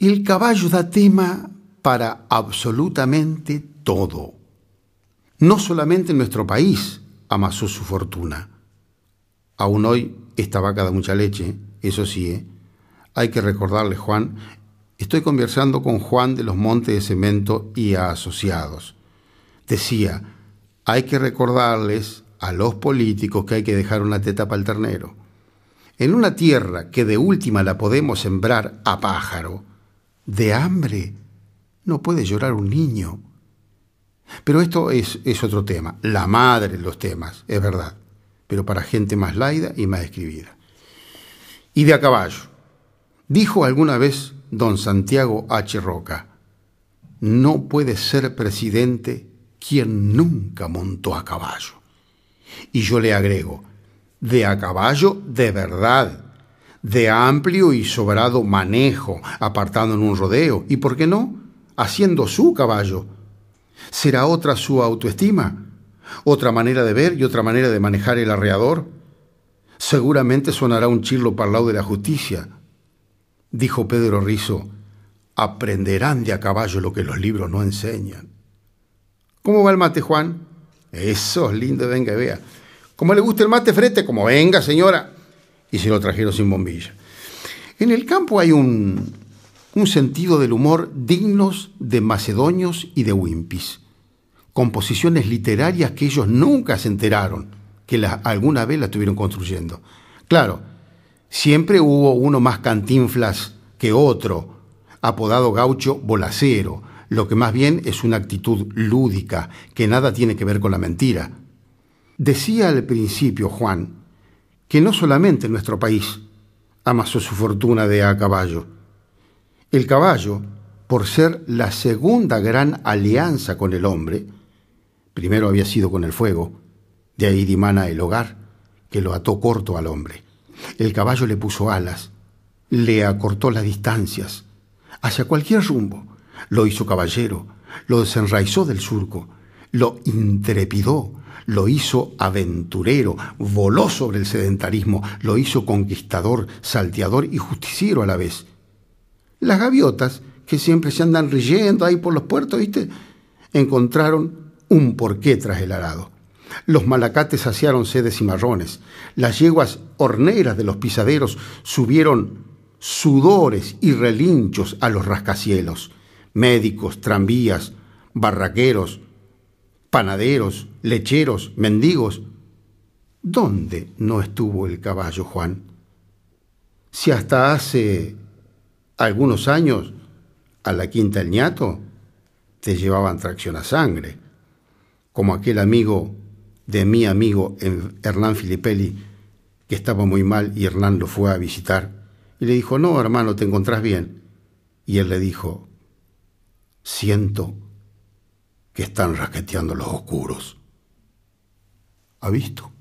El caballo da tema para absolutamente todo. No solamente en nuestro país amasó su fortuna. Aún hoy esta vaca da mucha leche, eso sí, ¿eh? hay que recordarle, Juan, estoy conversando con Juan de los Montes de Cemento y a asociados. Decía, hay que recordarles a los políticos que hay que dejar una teta para el ternero. En una tierra que de última la podemos sembrar a pájaro, de hambre. No puede llorar un niño. Pero esto es, otro tema, la madre los temas, es verdad, pero para gente más laida y más escribida. Y de a caballo. Dijo alguna vez don Santiago H. Roca, no puede ser presidente quien nunca montó a caballo. Y yo le agrego, de a caballo de verdad de amplio y sobrado manejo, apartado en un rodeo, y por qué no, haciendo su caballo. ¿Será otra su autoestima? ¿Otra manera de ver y otra manera de manejar el arreador? Seguramente sonará un chirlo parlado de la justicia. Dijo Pedro Rizo, aprenderán de a caballo lo que los libros no enseñan. ¿Cómo va el mate, Juan? Eso es lindo, venga, y vea. ¿cómo le gusta el mate, frete, como venga, señora y se lo trajeron sin bombilla. En el campo hay un, un sentido del humor dignos de macedonios y de wimpis, composiciones literarias que ellos nunca se enteraron que alguna vez la estuvieron construyendo. Claro, siempre hubo uno más cantinflas que otro, apodado gaucho bolacero, lo que más bien es una actitud lúdica, que nada tiene que ver con la mentira. Decía al principio Juan que no solamente nuestro país amasó su fortuna de a caballo. El caballo, por ser la segunda gran alianza con el hombre, primero había sido con el fuego, de ahí dimana el hogar, que lo ató corto al hombre. El caballo le puso alas, le acortó las distancias, hacia cualquier rumbo, lo hizo caballero, lo desenraizó del surco, lo intrepidó, lo hizo aventurero, voló sobre el sedentarismo, lo hizo conquistador, salteador y justiciero a la vez. Las gaviotas, que siempre se andan riendo ahí por los puertos, ¿viste? Encontraron un porqué tras el arado. Los malacates saciaron sedes y marrones. Las yeguas horneras de los pisaderos subieron sudores y relinchos a los rascacielos. Médicos, tranvías, barraqueros, panaderos, lecheros, mendigos. ¿Dónde no estuvo el caballo, Juan? Si hasta hace algunos años a la quinta El ñato te llevaban tracción a sangre, como aquel amigo de mi amigo Hernán Filipelli, que estaba muy mal y Hernán lo fue a visitar, y le dijo, no, hermano, te encontrás bien. Y él le dijo, siento están rasqueteando los oscuros. ¿Ha visto?